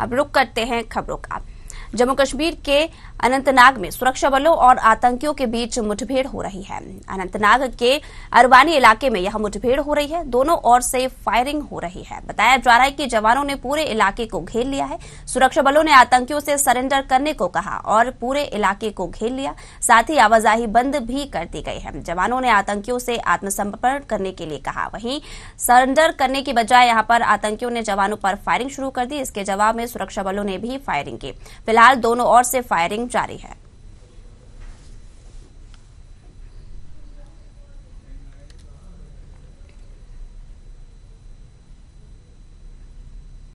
अब रुक करते हैं खबरों का जम्मू कश्मीर के अनंतनाग में सुरक्षा बलों और आतंकियों के बीच मुठभेड़ हो रही है अनंतनाग के अरवानी इलाके में यह मुठभेड़ हो रही है दोनों ओर से फायरिंग हो रही है बताया जा रहा है कि जवानों ने पूरे इलाके को घेर लिया है सुरक्षा बलों ने आतंकियों से सरेंडर करने को कहा और पूरे इलाके को घेर लिया साथ ही आवाजाही बंद भी कर दी गई है जवानों ने आतंकियों से आत्मसमर्पण करने के लिए कहा वहीं सरेंडर करने की बजाय यहां पर आतंकियों ने जवानों पर फायरिंग शुरू कर दी इसके जवाब में सुरक्षा बलों ने भी फायरिंग की फिलहाल फिलहाल दोनों ओर से फायरिंग जारी है